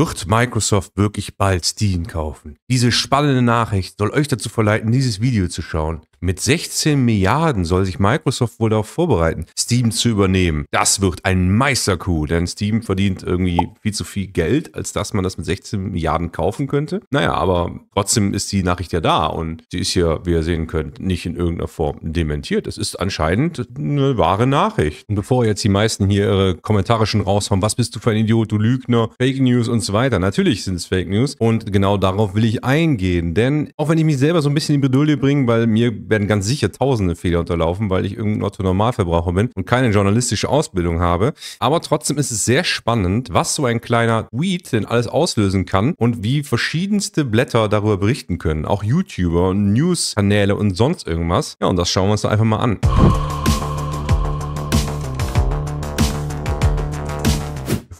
Wird Microsoft wirklich bald Steam kaufen? Diese spannende Nachricht soll euch dazu verleiten, dieses Video zu schauen. Mit 16 Milliarden soll sich Microsoft wohl darauf vorbereiten, Steam zu übernehmen. Das wird ein Meisterkuh, denn Steam verdient irgendwie viel zu viel Geld, als dass man das mit 16 Milliarden kaufen könnte. Naja, aber trotzdem ist die Nachricht ja da und sie ist ja, wie ihr sehen könnt, nicht in irgendeiner Form dementiert. Es ist anscheinend eine wahre Nachricht. Und bevor jetzt die meisten hier ihre Kommentare schon raushauen, was bist du für ein Idiot, du Lügner, Fake News und so weiter. Natürlich sind es Fake News und genau darauf will ich eingehen, denn auch wenn ich mich selber so ein bisschen in Bedulde bringe, weil mir werden ganz sicher tausende Fehler unterlaufen, weil ich irgendein Otto-Normalverbraucher bin und keine journalistische Ausbildung habe. Aber trotzdem ist es sehr spannend, was so ein kleiner Tweet denn alles auslösen kann und wie verschiedenste Blätter darüber berichten können. Auch YouTuber, und News-Kanäle und sonst irgendwas. Ja, und das schauen wir uns einfach mal an.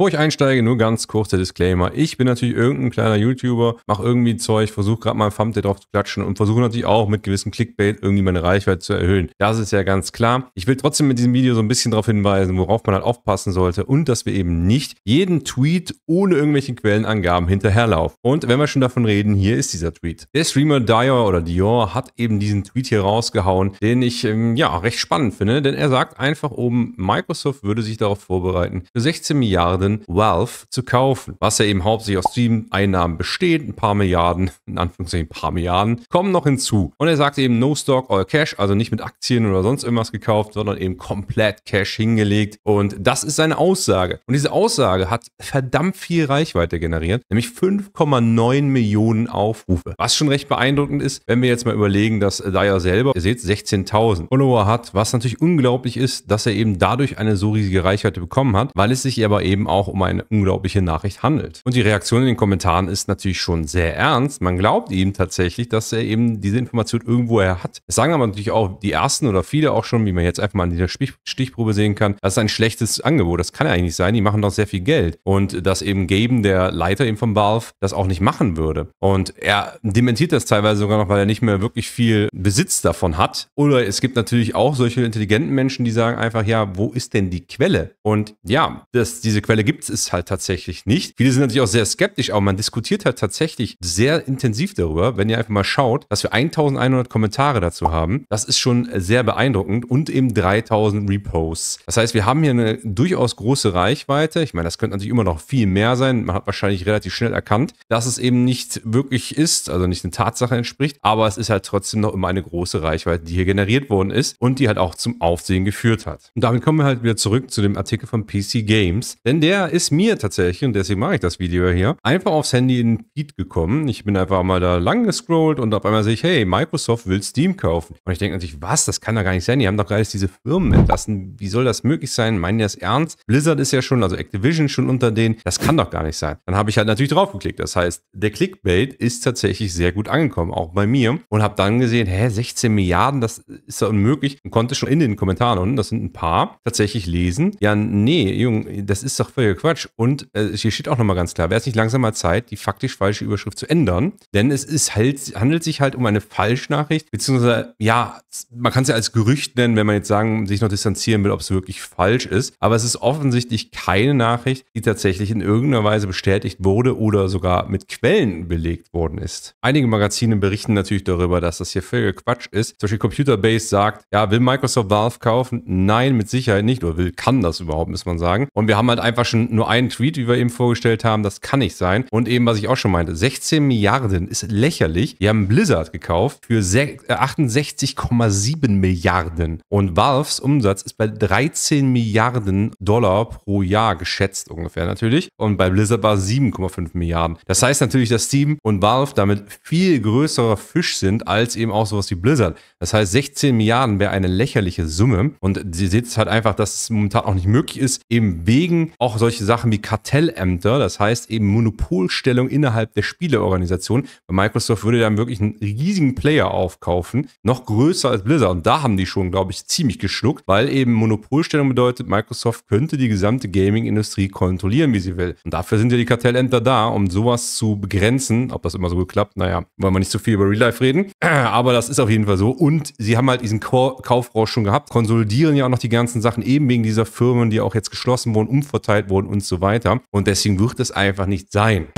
Bevor ich einsteige, nur ganz kurzer Disclaimer. Ich bin natürlich irgendein kleiner YouTuber, mache irgendwie Zeug, versuche gerade mal ein Thumbnail drauf zu klatschen und versuche natürlich auch mit gewissen Clickbait irgendwie meine Reichweite zu erhöhen. Das ist ja ganz klar. Ich will trotzdem mit diesem Video so ein bisschen darauf hinweisen, worauf man halt aufpassen sollte und dass wir eben nicht jeden Tweet ohne irgendwelche Quellenangaben hinterherlaufen. Und wenn wir schon davon reden, hier ist dieser Tweet. Der Streamer Dior oder Dior hat eben diesen Tweet hier rausgehauen, den ich ähm, ja recht spannend finde, denn er sagt einfach oben, Microsoft würde sich darauf vorbereiten, für 16 Milliarden Konzern Valve zu kaufen, was ja eben hauptsächlich aus Stream-Einnahmen besteht. Ein paar Milliarden, in Anführungszeichen ein paar Milliarden, kommen noch hinzu. Und er sagt eben No Stock or Cash, also nicht mit Aktien oder sonst irgendwas gekauft, sondern eben komplett Cash hingelegt. Und das ist seine Aussage. Und diese Aussage hat verdammt viel Reichweite generiert, nämlich 5,9 Millionen Aufrufe. Was schon recht beeindruckend ist, wenn wir jetzt mal überlegen, dass Dyer selber, ihr seht, 16.000 Follower hat, was natürlich unglaublich ist, dass er eben dadurch eine so riesige Reichweite bekommen hat, weil es sich aber eben auch auch um eine unglaubliche Nachricht handelt. Und die Reaktion in den Kommentaren ist natürlich schon sehr ernst. Man glaubt ihm tatsächlich, dass er eben diese Information irgendwoher hat. Es sagen aber natürlich auch die ersten oder viele auch schon, wie man jetzt einfach mal an dieser Stichprobe sehen kann, das ist ein schlechtes Angebot. Das kann ja eigentlich nicht sein. Die machen doch sehr viel Geld. Und dass eben Gaben, der Leiter eben von Valve, das auch nicht machen würde. Und er dementiert das teilweise sogar noch, weil er nicht mehr wirklich viel Besitz davon hat. Oder es gibt natürlich auch solche intelligenten Menschen, die sagen einfach, ja, wo ist denn die Quelle? Und ja, das, diese Quelle gibt gibt es halt tatsächlich nicht. Viele sind natürlich auch sehr skeptisch, aber man diskutiert halt tatsächlich sehr intensiv darüber. Wenn ihr einfach mal schaut, dass wir 1100 Kommentare dazu haben, das ist schon sehr beeindruckend und eben 3000 Reposts. Das heißt, wir haben hier eine durchaus große Reichweite. Ich meine, das könnte natürlich immer noch viel mehr sein. Man hat wahrscheinlich relativ schnell erkannt, dass es eben nicht wirklich ist, also nicht eine Tatsache entspricht, aber es ist halt trotzdem noch immer eine große Reichweite, die hier generiert worden ist und die halt auch zum Aufsehen geführt hat. Und damit kommen wir halt wieder zurück zu dem Artikel von PC Games, denn der der ist mir tatsächlich, und deswegen mache ich das Video hier, einfach aufs Handy in Feed gekommen. Ich bin einfach mal da lang gescrollt und auf einmal sehe ich, hey, Microsoft will Steam kaufen. Und ich denke natürlich, was? Das kann doch gar nicht sein. Die haben doch gerade diese Firmen entlassen. Wie soll das möglich sein? Meinen die das ernst? Blizzard ist ja schon, also Activision schon unter denen. Das kann doch gar nicht sein. Dann habe ich halt natürlich drauf geklickt. Das heißt, der Clickbait ist tatsächlich sehr gut angekommen, auch bei mir. Und habe dann gesehen, hä, 16 Milliarden, das ist ja unmöglich. Und konnte schon in den Kommentaren und das sind ein paar, tatsächlich lesen. Ja, nee, Junge, das ist doch völlig völliger Quatsch. Und äh, hier steht auch nochmal ganz klar, wäre es nicht langsam mal Zeit, die faktisch falsche Überschrift zu ändern? Denn es ist halt, handelt sich halt um eine Falschnachricht, beziehungsweise, ja, man kann es ja als Gerücht nennen, wenn man jetzt sagen, sich noch distanzieren will, ob es wirklich falsch ist. Aber es ist offensichtlich keine Nachricht, die tatsächlich in irgendeiner Weise bestätigt wurde oder sogar mit Quellen belegt worden ist. Einige Magazine berichten natürlich darüber, dass das hier völliger Quatsch ist. Zum Beispiel Computer Base sagt, ja, will Microsoft Valve kaufen? Nein, mit Sicherheit nicht. Oder will, kann das überhaupt, muss man sagen. Und wir haben halt einfach Flaschen nur einen Tweet, wie wir eben vorgestellt haben. Das kann nicht sein. Und eben, was ich auch schon meinte, 16 Milliarden ist lächerlich. Die haben Blizzard gekauft für 68,7 äh, Milliarden. Und Valves Umsatz ist bei 13 Milliarden Dollar pro Jahr geschätzt ungefähr natürlich. Und bei Blizzard war es 7,5 Milliarden. Das heißt natürlich, dass Steam und Valve damit viel größerer Fisch sind als eben auch sowas wie Blizzard. Das heißt, 16 Milliarden wäre eine lächerliche Summe. Und sie sieht es halt einfach, dass es momentan auch nicht möglich ist, eben wegen auch solche Sachen wie Kartellämter, das heißt eben Monopolstellung innerhalb der Spieleorganisation. Bei Microsoft würde dann wirklich einen riesigen Player aufkaufen, noch größer als Blizzard. Und da haben die schon, glaube ich, ziemlich geschluckt, weil eben Monopolstellung bedeutet, Microsoft könnte die gesamte Gaming-Industrie kontrollieren, wie sie will. Und dafür sind ja die Kartellämter da, um sowas zu begrenzen. Ob das immer so geklappt, naja, wollen wir nicht zu so viel über Real Life reden. Aber das ist auf jeden Fall so. Und sie haben halt diesen Kaufrausch schon gehabt, konsolidieren ja auch noch die ganzen Sachen eben wegen dieser Firmen, die auch jetzt geschlossen wurden, umverteilt wurden und so weiter. Und deswegen wird es einfach nicht sein.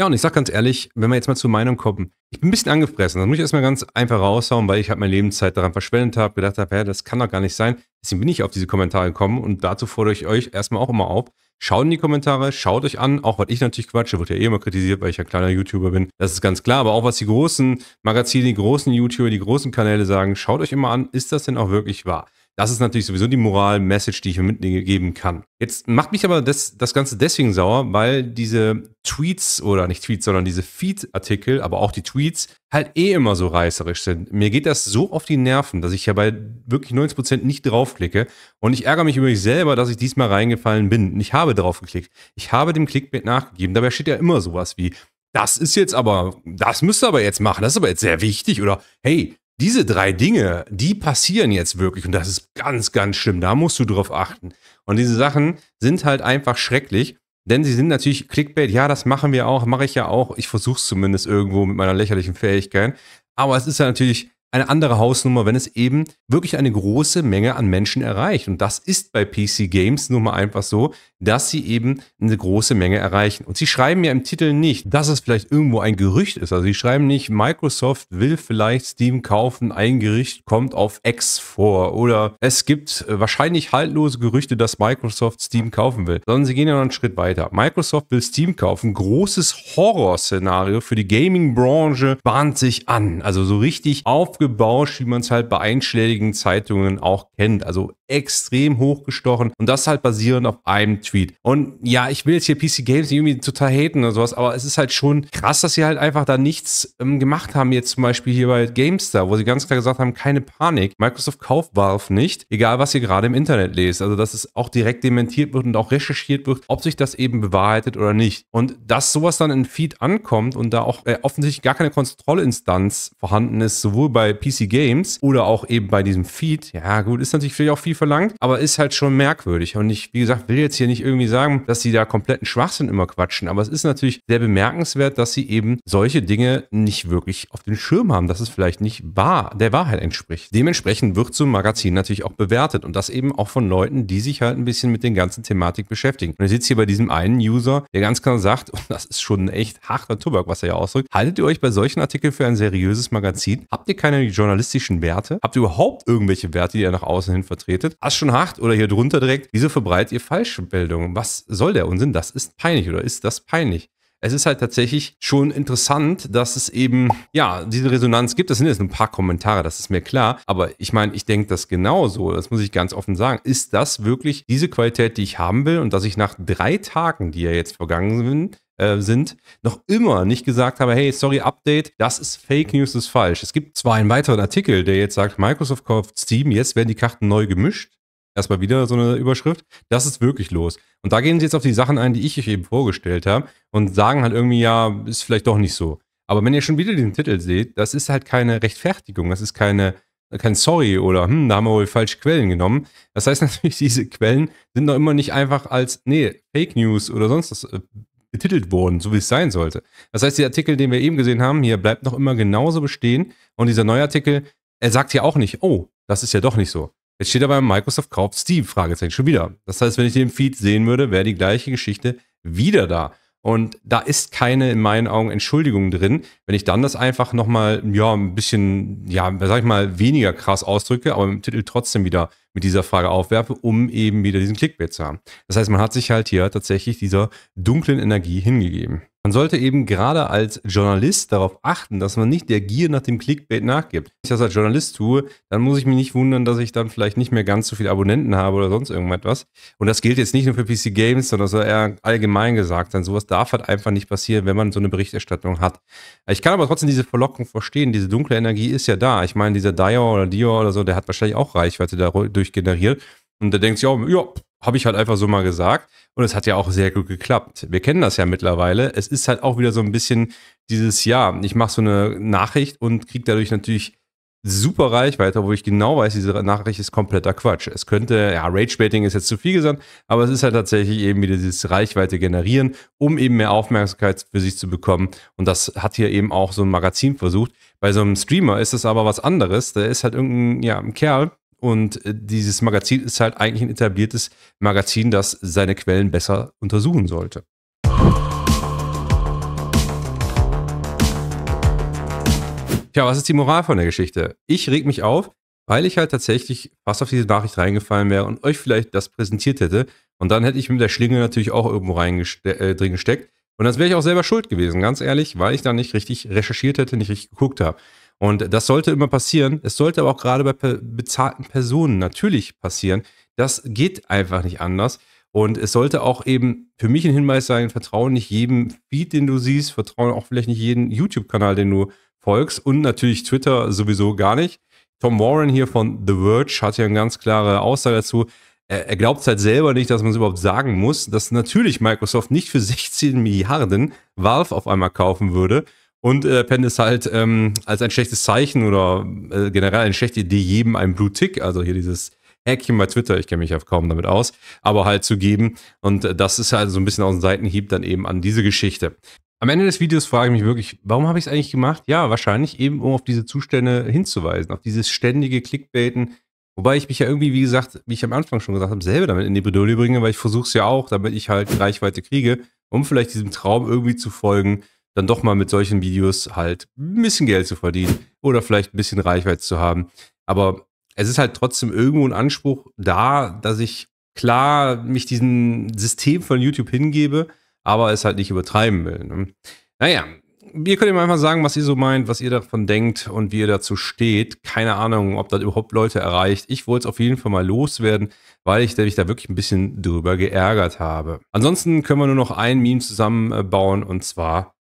Ja, und ich sag ganz ehrlich, wenn wir jetzt mal zur Meinung kommen, ich bin ein bisschen angefressen. Das muss ich erstmal ganz einfach raushauen, weil ich halt meine Lebenszeit daran verschwendet habe, gedacht habe, ja, das kann doch gar nicht sein. Deswegen bin ich auf diese Kommentare gekommen und dazu fordere ich euch erstmal auch immer auf. Schaut in die Kommentare, schaut euch an, auch was ich natürlich quatsche, wird ja eh immer kritisiert, weil ich ein kleiner YouTuber bin. Das ist ganz klar, aber auch was die großen Magazine, die großen YouTuber, die großen Kanäle sagen, schaut euch immer an, ist das denn auch wirklich wahr? Das ist natürlich sowieso die Moral-Message, die ich mir mitgeben kann. Jetzt macht mich aber das, das Ganze deswegen sauer, weil diese Tweets oder nicht Tweets, sondern diese Feed-Artikel, aber auch die Tweets halt eh immer so reißerisch sind. Mir geht das so auf die Nerven, dass ich ja bei wirklich 90% nicht draufklicke und ich ärgere mich über mich selber, dass ich diesmal reingefallen bin. Und ich habe draufgeklickt. Ich habe dem Clickbait nachgegeben. Dabei steht ja immer sowas wie, das ist jetzt aber, das müsst ihr aber jetzt machen, das ist aber jetzt sehr wichtig oder hey, diese drei Dinge, die passieren jetzt wirklich und das ist ganz, ganz schlimm. Da musst du drauf achten. Und diese Sachen sind halt einfach schrecklich, denn sie sind natürlich Clickbait. Ja, das machen wir auch, mache ich ja auch. Ich versuche es zumindest irgendwo mit meiner lächerlichen Fähigkeit. Aber es ist ja natürlich eine andere Hausnummer, wenn es eben wirklich eine große Menge an Menschen erreicht. Und das ist bei PC Games nun mal einfach so dass sie eben eine große Menge erreichen. Und sie schreiben ja im Titel nicht, dass es vielleicht irgendwo ein Gerücht ist. Also sie schreiben nicht, Microsoft will vielleicht Steam kaufen, ein Gerücht kommt auf X vor. Oder es gibt äh, wahrscheinlich haltlose Gerüchte, dass Microsoft Steam kaufen will. Sondern sie gehen ja noch einen Schritt weiter. Microsoft will Steam kaufen. Großes Horrorszenario für die Gaming-Branche bahnt sich an. Also so richtig aufgebauscht, wie man es halt bei einschlägigen Zeitungen auch kennt. Also extrem hochgestochen und das halt basierend auf einem Tweet. Und ja, ich will jetzt hier PC Games irgendwie total haten oder sowas, aber es ist halt schon krass, dass sie halt einfach da nichts ähm, gemacht haben, jetzt zum Beispiel hier bei GameStar, wo sie ganz klar gesagt haben, keine Panik, Microsoft kauft Valve nicht, egal was ihr gerade im Internet lest. Also, dass es auch direkt dementiert wird und auch recherchiert wird, ob sich das eben bewahrheitet oder nicht. Und dass sowas dann in Feed ankommt und da auch äh, offensichtlich gar keine Kontrollinstanz vorhanden ist, sowohl bei PC Games oder auch eben bei diesem Feed, ja gut, ist natürlich vielleicht auch viel verlangt, aber ist halt schon merkwürdig. Und ich, wie gesagt, will jetzt hier nicht irgendwie sagen, dass sie da kompletten Schwachsinn immer quatschen, aber es ist natürlich sehr bemerkenswert, dass sie eben solche Dinge nicht wirklich auf den Schirm haben, dass es vielleicht nicht wahr, der Wahrheit entspricht. Dementsprechend wird so ein Magazin natürlich auch bewertet und das eben auch von Leuten, die sich halt ein bisschen mit den ganzen Thematik beschäftigen. Und ihr seht hier bei diesem einen User, der ganz klar sagt, und das ist schon ein echt harter Tobak, was er ja ausdrückt, haltet ihr euch bei solchen Artikeln für ein seriöses Magazin? Habt ihr keine journalistischen Werte? Habt ihr überhaupt irgendwelche Werte, die ihr nach außen hin vertretet? Überschrift. Hast schon hart oder hier drunter direkt, wieso verbreitet ihr Falschmeldungen? Was soll der Unsinn? Das ist peinlich oder ist das peinlich? es ist halt tatsächlich schon interessant, dass es eben, ja, diese Resonanz gibt. Das sind jetzt ein paar Kommentare, das ist mir klar. Aber ich meine, ich denke das genauso. Das muss ich ganz offen sagen. Ist das wirklich diese Qualität, die ich haben will und dass ich nach drei Tagen, die ja jetzt vergangen sind, äh, sind, noch immer nicht gesagt habe, hey, sorry, Update, das ist Fake News, das ist falsch. Es gibt zwar einen weiteren Artikel, der jetzt sagt, Microsoft kauft Steam, jetzt werden die Karten neu gemischt. Erstmal wieder so eine Überschrift. Das ist wirklich los. Und da gehen sie jetzt auf die Sachen ein, die ich euch eben vorgestellt habe und sagen halt irgendwie, ja, ist vielleicht doch nicht so. Aber wenn ihr schon wieder diesen Titel seht, das ist halt keine Rechtfertigung, das ist keine, kein Sorry oder hm, da haben wir wohl falsche Quellen genommen. Das heißt natürlich, diese Quellen sind noch immer nicht einfach als, nee, Fake News oder sonst was äh, betitelt wurden, so wie es sein sollte. Das heißt, der Artikel, den wir eben gesehen haben, hier bleibt noch immer genauso bestehen. Und dieser neue Artikel, er sagt ja auch nicht, oh, das ist ja doch nicht so. Jetzt steht aber Microsoft kauft Steve, Fragezeichen, schon wieder. Das heißt, wenn ich den Feed sehen würde, wäre die gleiche Geschichte wieder da. Und da ist keine, in meinen Augen, Entschuldigung drin. Wenn ich dann das einfach nochmal, ja, ein bisschen, ja, sag ich mal, weniger krass ausdrücke, aber im Titel trotzdem wieder mit dieser Frage aufwerfe, um eben wieder diesen Clickbait zu haben. Das heißt, man hat sich halt hier tatsächlich dieser dunklen Energie hingegeben. Man sollte eben gerade als Journalist darauf achten, dass man nicht der Gier nach dem Clickbait nachgibt. Wenn ich das als Journalist tue, dann muss ich mich nicht wundern, dass ich dann vielleicht nicht mehr ganz so viele Abonnenten habe oder sonst irgendetwas. Und das gilt jetzt nicht nur für PC Games, sondern das soll eher allgemein gesagt sein. Sowas darf halt einfach nicht passieren, wenn man so eine Berichterstattung hat. Ich kann aber trotzdem diese Verlockung verstehen. Diese dunkle Energie ist ja da. Ich meine, dieser Dior oder Dior oder so, der hat wahrscheinlich auch Reichweite dadurch generiert. Und der denkt sich auch, ja, habe ich halt einfach so mal gesagt. Und es hat ja auch sehr gut geklappt. Wir kennen das ja mittlerweile. Es ist halt auch wieder so ein bisschen dieses, ja, ich mache so eine Nachricht und kriege dadurch natürlich super Reichweite, wo ich genau weiß, diese Nachricht ist kompletter Quatsch. Es könnte, ja, Rage-Baiting ist jetzt zu viel gesagt, aber es ist halt tatsächlich eben wieder dieses Reichweite generieren, um eben mehr Aufmerksamkeit für sich zu bekommen. Und das hat hier eben auch so ein Magazin versucht. Bei so einem Streamer ist es aber was anderes. Da ist halt irgendein, ja, ein Kerl, und äh, dieses Magazin ist halt eigentlich ein etabliertes Magazin, das seine Quellen besser untersuchen sollte. Tja, was ist die Moral von der Geschichte? Ich reg mich auf, weil ich halt tatsächlich fast auf diese Nachricht reingefallen wäre und euch vielleicht das präsentiert hätte. Und dann hätte ich mit der Schlinge natürlich auch irgendwo reingeste äh, drin gesteckt. Und das wäre ich auch selber schuld gewesen, ganz ehrlich, weil ich da nicht richtig recherchiert hätte, nicht richtig geguckt habe. Und das sollte immer passieren. Es sollte aber auch gerade bei bezahlten Personen natürlich passieren. Das geht einfach nicht anders. Und es sollte auch eben für mich ein Hinweis sein, vertrauen nicht jedem Feed, den du siehst, vertrauen auch vielleicht nicht jeden YouTube-Kanal, den du folgst und natürlich Twitter sowieso gar nicht. Tom Warren hier von The Verge hat ja eine ganz klare Aussage dazu. Er glaubt es halt selber nicht, dass man es überhaupt sagen muss, dass natürlich Microsoft nicht für 16 Milliarden Valve auf einmal kaufen würde und äh, Penn ist halt ähm, als ein schlechtes Zeichen oder äh, generell eine schlechte Idee jedem einen Blue-Tick, also hier dieses Häkchen bei Twitter, ich kenne mich ja kaum damit aus, aber halt zu geben. Und äh, das ist halt so ein bisschen aus dem Seitenhieb dann eben an diese Geschichte. Am Ende des Videos frage ich mich wirklich, warum habe ich es eigentlich gemacht? Ja, wahrscheinlich eben, um auf diese Zustände hinzuweisen, auf dieses ständige Clickbaiten. Wobei ich mich ja irgendwie, wie gesagt, wie ich am Anfang schon gesagt habe, selber damit in die Bredouille bringe, weil ich versuche es ja auch, damit ich halt Reichweite kriege, um vielleicht diesem Traum irgendwie zu folgen dann doch mal mit solchen Videos halt ein bisschen Geld zu verdienen oder vielleicht ein bisschen Reichweite zu haben. Aber es ist halt trotzdem irgendwo ein Anspruch da, dass ich klar mich diesem System von YouTube hingebe, aber es halt nicht übertreiben will. Ne? Naja, ihr könnt mir einfach sagen, was ihr so meint, was ihr davon denkt und wie ihr dazu steht. Keine Ahnung, ob das überhaupt Leute erreicht. Ich wollte es auf jeden Fall mal loswerden, weil ich mich da wirklich ein bisschen drüber geärgert habe. Ansonsten können wir nur noch ein Meme zusammenbauen und zwar